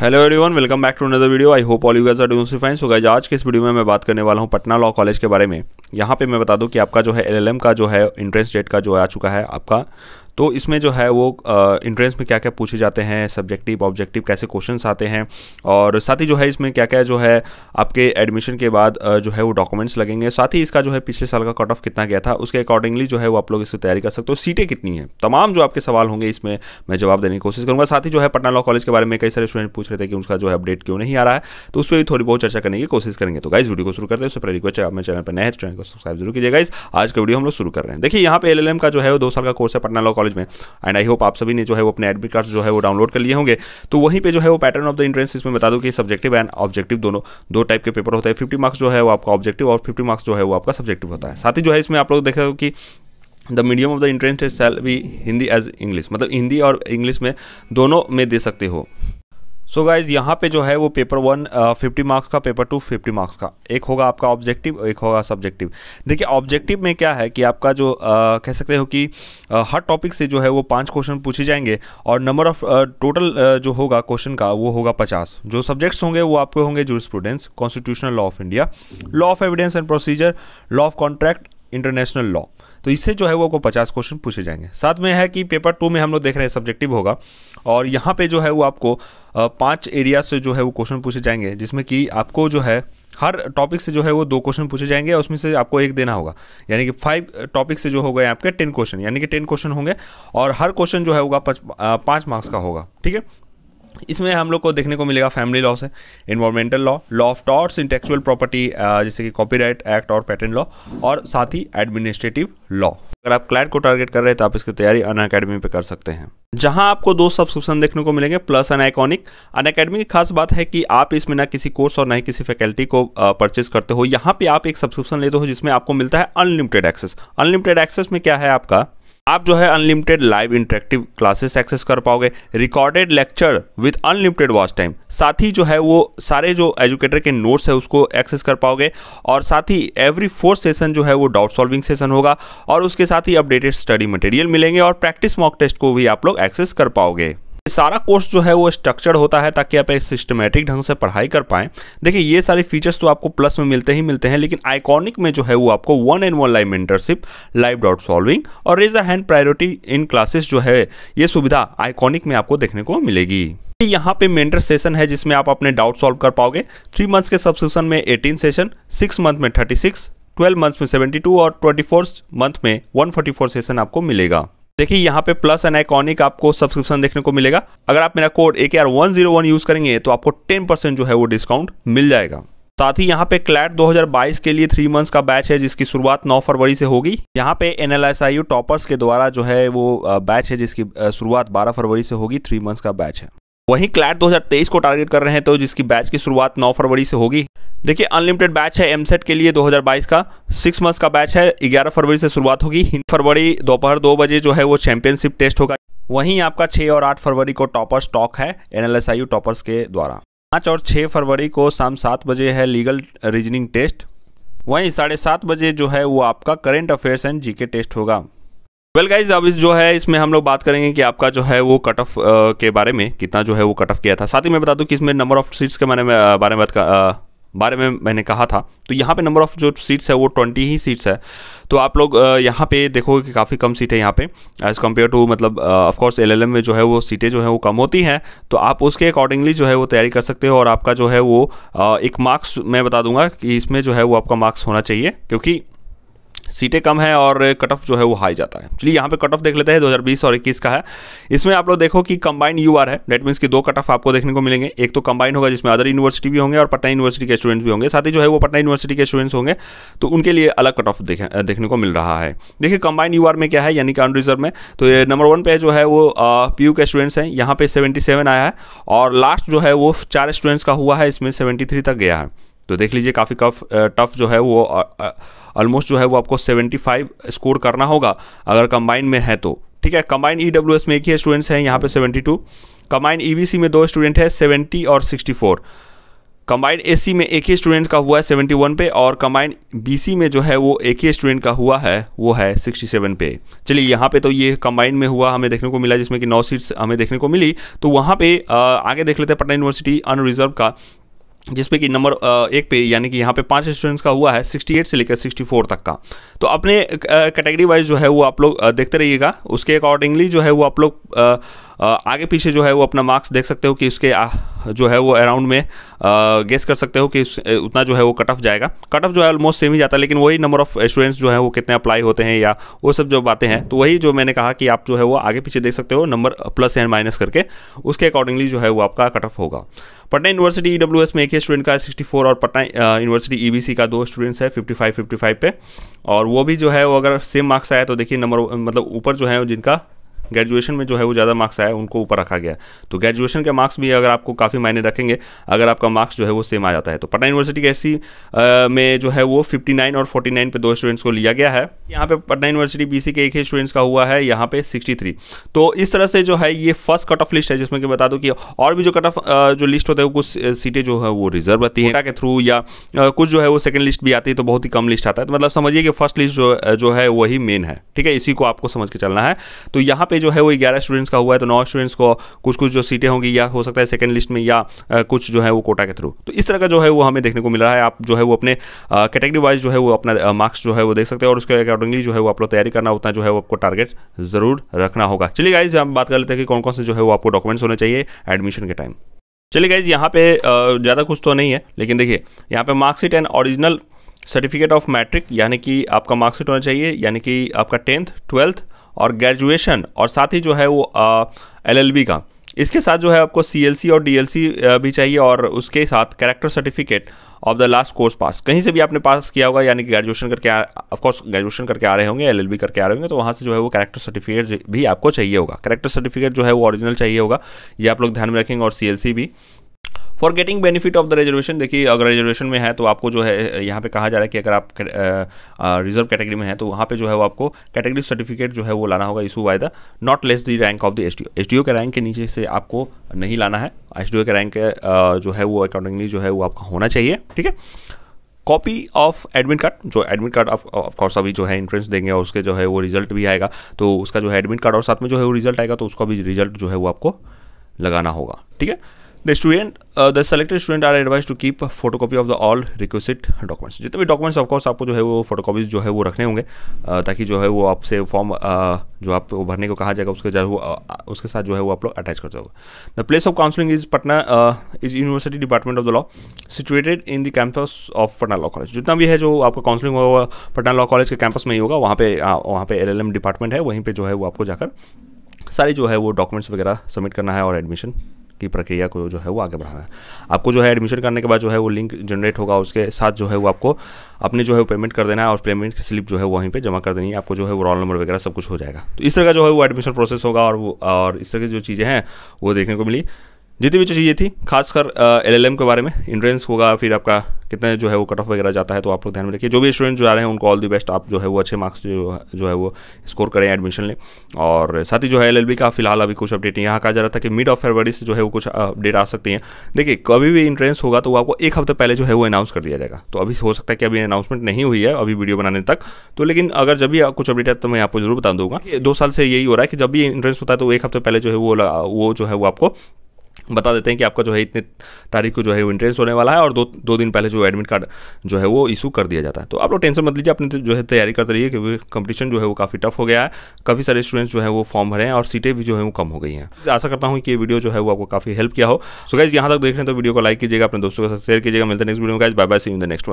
Hello everyone welcome back to another video I hope all you guys are doing fine so guys आज के इस video में मैं बात करने वाला हूं पटना लॉ कॉलेज के बारे में यहाँ पे मैं बता दूं कि आपका जो है एलएलएम का जो है इंट्रेंस डेट का जो आ चुका है आपका तो इसमें जो है वो इंट्रेंस में क्या क्या पूछे जाते हैं सब्जेक्टिव ऑब्जेक्टिव कैसे क्वेश्चन आते हैं और साथ ही जो है इसमें क्या क्या जो है आपके एडमिशन के बाद जो है वो डॉक्यूमेंट्स लगेंगे साथ ही इसका जो है पिछले साल का कट ऑफ कितना गया था उसके अकॉर्डिंगली जो है वो आप लोग इसकी तैयारी कर सकते हो सीटें कितनी हैं तमाम जो आपके सवाल होंगे इसमें मैं जवाब देने की कोशिश करूँगा साथ ही जो है पटना लॉ कॉलेज के बारे में कई सारे स्टूडेंट पूछ रहे थे कि उसका जो है अपडेट क्यों नहीं आ रहा है तो उस पर भी थोड़ी बहुत चर्चा करने की कोशिश करेंगे तो गाइज वीडियो को शुरू करते हैं उससे पहले रिक्वेस्ट है आप चैनल पर नए चैनल तो को सब्सक्राइब जरूर कीजिए गाइज आज का वीडियो हम लोग शुरू कर रहे हैं देखिए यहाँ पे एल का जो है दो साल का कोर्स है पटना लॉ कॉलेज में एंड आई होप आप सभी ने जो है वो अपने एडमिट कार्ड जो है वो डाउनलोड कर लिए होंगे तो वहीं पर जो है वो पैटर्न ऑफ द इंट्रेंस इसमें बता दूँ कि सब्जेक्टिव एंड ऑब्जेक्टिव दोनों दो टाइप के पेपर होते हैं फिफ्टी मार्क्स जो है वो आपका ऑब्जेक्टिव और फिफ्टी मार्क्स जो है वो आपका सब्जेक्टिव होता है साथ ही जो है इसमें आप लोग देख रहे हो कि the medium of the entrance cell भी हिंदी एज इंग्लिश मतलब हिंदी और इंग्लिश में दोनों में दे सकते हो सो so गाइज यहाँ पे जो है वो पेपर वन फिफ्टी मार्क्स का पेपर टू फिफ्टी मार्क्स का एक होगा आपका ऑब्जेक्टिव एक होगा सब्जेक्टिव देखिए ऑब्जेक्टिव में क्या है कि आपका जो uh, कह सकते हो कि uh, हर टॉपिक से जो है वो पांच क्वेश्चन पूछे जाएंगे और नंबर ऑफ टोटल जो होगा क्वेश्चन का वो होगा पचास जो सब्जेक्ट्स होंगे वो आपके होंगे जो students constitutional law of India law of evidence and procedure law of contract international law तो इससे जो है वो आपको पचास क्वेश्चन पूछे जाएंगे साथ में है कि पेपर टू में हम लोग देख रहे हैं सब्जेक्टिव होगा और यहाँ पे जो है वो आपको पाँच एरिया से जो है वो क्वेश्चन पूछे जाएंगे जिसमें कि आपको जो है हर टॉपिक से जो है वो दो क्वेश्चन पूछे जाएंगे और उसमें से आपको एक देना होगा यानी कि फाइव टॉपिक से जो हो गए आपके टेन क्वेश्चन यानी कि टेन क्वेश्चन होंगे और हर क्वेश्चन जो है होगा पाँच मार्क्स का होगा ठीक है इसमें हम लोग को देखने को मिलेगा फैमिली लॉ से environmental law law of torts intellectual property जैसे कि कॉपीराइट एक्ट और पैटर्न लॉ और साथ ही एडमिनिस्ट्रेटिव लॉ अगर आप क्लैट को टारगेट कर रहे हैं तो आप इसकी तैयारी अन अकेडमी पर कर सकते हैं जहां आपको दो सब्सक्रिप्शन देखने को मिलेंगे plus and iconic Unacademy की खास बात है कि आप इसमें ना किसी कोर्स और ना ही किसी फैकल्टी को परचेज करते हो यहाँ पे आप एक सब्सक्रिप्शन लेते हो जिसमें आपको मिलता है अनलिमिटेड एक्सेस अनलिमिटेड एक्सेस में क्या है आपका आप जो है unlimited live interactive classes access कर पाओगे recorded lecture with unlimited watch time साथ ही जो है वो सारे जो एजुकेटर के नोट्स है उसको एक्सेस कर पाओगे और साथ ही एवरी फोर्थ सेशन जो है वो डाउट सॉल्विंग सेशन होगा और उसके साथ ही अपडेटेड स्टडी मटेरियल मिलेंगे और प्रैक्टिस मॉक टेस्ट को भी आप लोग एक्सेस कर पाओगे सारा कोर्स जो है वो स्ट्रक्चर्ड होता है ताकि आप एक सिस्टमेटिक ढंग से पढ़ाई कर पाएं देखिए ये सारे फीचर्स तो आपको प्लस में मिलते ही मिलते हैं लेकिन आइकॉनिक में जो है वो आपको one and one live mentorship live doubt solving और raise a hand priority in classes जो है ये सुविधा आइकॉनिक में आपको देखने को मिलेगी यहाँ पे मेंटर सेशन है जिसमें आप अपने डाउट सॉल्व कर पाओगे थ्री मंथ्स के सब्सक्रिप्शन में एटीन सेशन सिक्स मंथ में थर्टी सिक्स ट्वेल्व मंथ्स में सेवेंटी टू और ट्वेंटी फोर्थ मंथ में वन फोर्टी फोर सेशन आपको मिलेगा देखिए यहाँ पे प्लस एन आइकॉनिक आपको सब्सक्रिप्शन देखने को मिलेगा अगर आप मेरा code A K R one zero one use करेंगे तो आपको टेन परसेंट जो है वो डिस्काउंट मिल जाएगा साथ ही यहाँ पे क्लैट 2022 के लिए थ्री मंथ्स का बैच है जिसकी शुरुआत 9 फरवरी से होगी यहाँ पे एन एल टॉपर्स के द्वारा जो है वो बैच है जिसकी शुरुआत 12 फरवरी से होगी थ्री मंथ्स का बैच है वहीं क्लैट 2023 को टारगेट कर रहे हैं तो जिसकी बैच की शुरुआत 9 फरवरी से होगी देखिए अनलिमिटेड बैच है एमसेट के लिए 2022 का सिक्स मंथ का बैच है 11 फरवरी से शुरुआत होगी हिंद फरवरी दोपहर दो बजे जो है वो चैंपियनशिप टेस्ट होगा वहीं आपका 6 और 8 फरवरी को टॉपर स्टॉक है एन टॉपर्स के द्वारा पाँच और छः फरवरी को शाम सात बजे है लीगल रीजनिंग टेस्ट वहीं साढ़े सात बजे जो है वो आपका current affairs and GK test होगा वेल well गाइज अब इस जो है इसमें हम लोग बात करेंगे कि आपका जो है वो कट ऑफ के बारे में कितना जो है वो कट ऑफ किया था साथ ही मैं बता दूं कि इसमें नंबर ऑफ सीट्स के बारे में बारे में बारे में मैंने कहा था तो यहाँ पे नंबर ऑफ़ जो सीट्स है वो ट्वेंटी ही सीट्स है तो आप लोग यहाँ पे देखोगे कि काफ़ी कम सीटें यहाँ पे एज़ कम्पेयर टू मतलब ऑफकोर्स एल में जो है वो सीटें जो है वो कम होती हैं तो आप उसके अकॉर्डिंगली जो है वो तैयारी कर सकते हो और आपका जो है वो एक मार्क्स मैं बता दूंगा कि इसमें जो है वो आपका मार्क्स होना चाहिए क्योंकि सीटें कम है और कट ऑफ जो है वो हाई जाता है चलिए यहाँ पे कट ऑफ देख लेते हैं 2020 और 21 का है इसमें आप लोग देखो कि कंबाइंड यू है डेट मीन्स कि दो कट ऑफ आपको देखने को मिलेंगे एक तो कंबाइंड होगा जिसमें अदर यूनिवर्सिटी भी होंगे और पटना यूनिवर्सिटी के स्टूडेंट्स भी होंगे साथ ही जो है वो पटना यूनिवर्सिटी के स्टूडेंट्स होंगे तो उनके लिए अलग कट ऑफ देखने को मिल रहा है देखिए कंबाइंड यू में क्या है यानी कि रिजर्व में तो नंबर वन पे जो है वो पी के स्टूडेंट्स हैं यहाँ पे सेवेंटी आया है और लास्ट जो है वो चार स्टूडेंट्स का हुआ है इसमें सेवेंटी तक गया है तो देख लीजिए काफ़ी कफ टफ जो है वो ऑलमोस्ट जो है वो आपको 75 स्कोर करना होगा अगर कंबाइन में है तो ठीक है कंबाइन ई e में एक ही स्टूडेंट्स हैं यहाँ पे 72 कंबाइंड ई में दो स्टूडेंट है 70 और 64 कंबाइंड सी में एक ही स्टूडेंट का हुआ है 71 पे और कंबाइंड सी में जो है वो एक ही स्टूडेंट का हुआ है वो है 67 पे चलिए यहाँ पे तो ये कंबाइंड में हुआ हमें देखने को मिला जिसमें कि नौ सीट्स हमें देखने को मिली तो वहाँ पे आगे देख लेते हैं पटना यूनिवर्सिटी अनरिजर्व का जिसपे कि नंबर एक पे यानी कि यहाँ पे पांच स्टूडेंट्स का हुआ है 68 से लेकर 64 तक का तो अपने कैटेगरी वाइज जो है वो आप लोग देखते रहिएगा उसके अकॉर्डिंगली जो है वो आप लोग आगे पीछे जो है वो अपना मार्क्स देख सकते हो कि उसके जो है वो अराउंड में गेस कर सकते हो कि उतना जो है वो कट ऑफ जाएगा कट ऑफ जो है ऑलमोस्ट सेम ही जाता है लेकिन वही नंबर ऑफ स्टूडेंट्स जो है वो कितने अप्लाई होते हैं या वो सब जो बातें हैं तो वही जो मैंने कहा कि आप जो है वो आगे पीछे देख सकते हो नंबर प्लस एंड माइनस करके उसके अकॉर्डिंगली जो है वो आपका कट ऑफ होगा पटना यूनिवर्सिटी ई e में एक ही स्टूडेंट का 64 और पटना यूनिवर्सिटी ई e का दो स्टूडेंट्स है 55 55 पे और वो भी जो है वो अगर सेम मार्क्स आया तो देखिए नंबर मतलब ऊपर जो है जिनका ग्रेजुएशन में जो है वो ज़्यादा मार्क्स आया उनको ऊपर रखा गया तो ग्रेजुएशन के मार्क्स भी अगर आपको काफ़ी मायने रखेंगे अगर आपका मार्क्स जो है वो सेम आ जाता है तो पटना यूनिवर्सिटी के एस में जो है वो फिफ्टी और फोर्टी पर दो स्टूडेंट्स को लिया गया है यहाँ पे पटना यूनिवर्सिटी बी के एक ही स्टूडेंट्स का हुआ है यहाँ सिक्सटी थ्री तो इस तरह से जो है ये फर्स्ट कट ऑफ लिस्ट है जिसमें कि बता दूँ कि और भी जो कट ऑफ जो लिस्ट होता है वो कुछ सीटें जो है वो रिजर्व आती है के थ्रू या कुछ जो है वो सेकेंड लिस्ट भी आती है तो बहुत ही कम लिस्ट आता है तो मतलब समझिए कि फर्स्ट लिस्ट जो जो है वही मेन है ठीक है इसी को आपको समझ के चलना है तो यहाँ पे जो है वो ग्यारह स्टूडेंट्स का हुआ है तो नौ स्टूडेंट्स को कुछ कुछ जो सीटें होंगी या हो सकता है सेकंड लिस्ट में या कुछ जो है वो कोटा के थ्रू तो इस तरह का जो है वो हमें देखने को मिल रहा है आप जो है वो अपने कैटेगरी वाइज जो है वो अपना मार्क्स जो है वो देख सकते हैं और उसके अकॉर्डिंगली जो है वो आप लोग तैयारी करना उतना जो है वो आपको टारगेट जरूर रखना होगा चलिए गाइज हम बात कर लेते हैं कि कौन कौन से जो है वो आपको डॉक्यूमेंट्स होने चाहिए एडमिशन के टाइम चलिए गाइज यहाँ पे ज़्यादा कुछ तो नहीं है लेकिन देखिए यहाँ पे marksheet and original certificate of matric यानी कि आपका मार्क्सिट होना चाहिए यानी कि आपका टेंथ ट्वेल्थ और ग्रेजुएशन और साथ ही जो है वो एल बी का इसके साथ जो है आपको सी और डी भी चाहिए और उसके साथ character certificate of the last course pass कहीं से भी आपने पास किया होगा यानी कि ग्रेजुएशन करके ऑफकोर्स ग्रेजुएशन करके आ रहे होंगे बी करके आ रहे होंगे तो वहाँ से जो है वो कैरेक्टर सर्टिफिकेट भी आपको चाहिए होगा कैरेक्टर सर्टिफिकेट जो है वो ऑरिजिनल चाहिए होगा ये आप लोग ध्यान में रखेंगे और सी भी for getting benefit of the reservation देखिए अगर रिजर्वेशन में है तो आपको जो है यहाँ पे कहा जा रहा है कि अगर आप रिजर्व कैटेगरी में है तो वहाँ पे जो है वो आपको कैटेगरी सर्टिफिकेट जो है वो लाना होगा issue by the not less the rank of the S O के रैंक के नीचे से आपको नहीं लाना है एस के रैंक जो है वो अकॉर्डिंगली जो है वो आपका होना चाहिए ठीक है कॉपी ऑफ एडमिट कार्ड जो एडमिट कार्ड ऑफ ऑफकोर्स अभी जो है इंट्रेंस देंगे और उसके जो है वो रिजल्ट भी आएगा तो उसका जो है एडमिट कार्ड और साथ में जो है वो रिजल्ट आएगा तो उसका भी रिजल्ट जो है वो आपको लगाना होगा ठीक है The student, uh, the selected student are advised to keep photocopy of the all requisite documents. जितने भी डॉक्यूमेंट्स ऑफकोर्स आपको जो है वो फोटोकॉपीज जो है वो रखने होंगे uh, ताकि जो है वो आपसे फॉर्म uh, जो आप भरने को कहा जाएगा उसके जो uh, उसके साथ जो है वो आप लोग अटैच कर जाओगे the place of counselling is Patna is university department of the law situated in the campus of Patna law college जितना भी है जो आपका काउंसलिंग होगा पटना लॉ कॉलेज के कैंपस में ही होगा वहाँ पे वहाँ पे एल डिपार्टमेंट है वहीं पर जो है वो आपको जाकर सारी जो है वो डॉक्यूमेंट्स वगैरह सबमिट करना है और एडमिशन की प्रक्रिया को जो है वो आगे बढ़ाना है आपको जो है एडमिशन करने के बाद जो है वो लिंक जनरेट होगा उसके साथ जो है वो आपको अपने जो है वो पेमेंट कर देना है और पेमेंट की स्लिप जो है वहीं पर जमा कर देनी है आपको जो है वो रोल नंबर वगैरह सब कुछ हो जाएगा तो इस तरह का जो है वो एडमिशन प्रोसेस होगा और वो और इस तरह की जो चीज़ें हैं वो देखने को मिली जितनी भी चीज़ें थी खासकर एल uh, के बारे में इंट्रेंस होगा फिर आपका कितने जो है वो कट ऑफ वगैरह जाता है तो आप लोग ध्यान में रखिए जो भी स्टूडेंट जो आ रहे हैं उनको ऑल दी बेस्ट आप जो है वो अच्छे मार्क्स जो जो है वो स्कोर करें एडमिशन लें और साथ ही जो है एल का फिलहाल अभी कुछ अपडेट यहाँ कहा जा रहा था कि मिड ऑफ फरवरी से जो है वो कुछ अपडेट आ सकती हैं देखिए कभी भी इंट्रेंस होगा तो वो आपको एक हफ्ते पहले जो है वो अनाउंस कर दिया जाएगा तो अभी हो सकता है कि अभी अनाउंसमेंट नहीं हुई है अभी वीडियो बनाने तक तो लेकिन अगर जब भी कुछ अपडेट है तो मैं आपको जरूर बता दूंगा दो साल से यही हो रहा है कि जब भी इंट्रेंस होता है तो एक हफ्ते पहले जो है वो वो जो है वो आपको बता देते हैं कि आपका जो है इतने तारीख को जो है वो इंट्रेंस होने वाला है और दो दो दिन पहले जो एडमिट कार्ड जो है वो इशू कर दिया जाता है तो आप लोग टेंशन मत लीजिए अपने जो है तैयारी करते रहिए क्योंकि कंपटीशन जो है वो काफ़ी टफ हो गया है काफ़ी सारे स्टूडेंट्स जो है वो फॉर्म भरे हैं और सीटें भी जो है वो कम हो गई हैं आशा करता हूँ कि ये वीडियो जो है वो आपको काफ़ी हेल्प किया हो सो गाइज यहाँ तक देख रहे हैं तो वीडियो को लाइक कीजिएगा अपने दोस्तों के साथ शेयर कीजिएगा मिलते नेक्स्ट वीडियो में guys bye bye see in the next one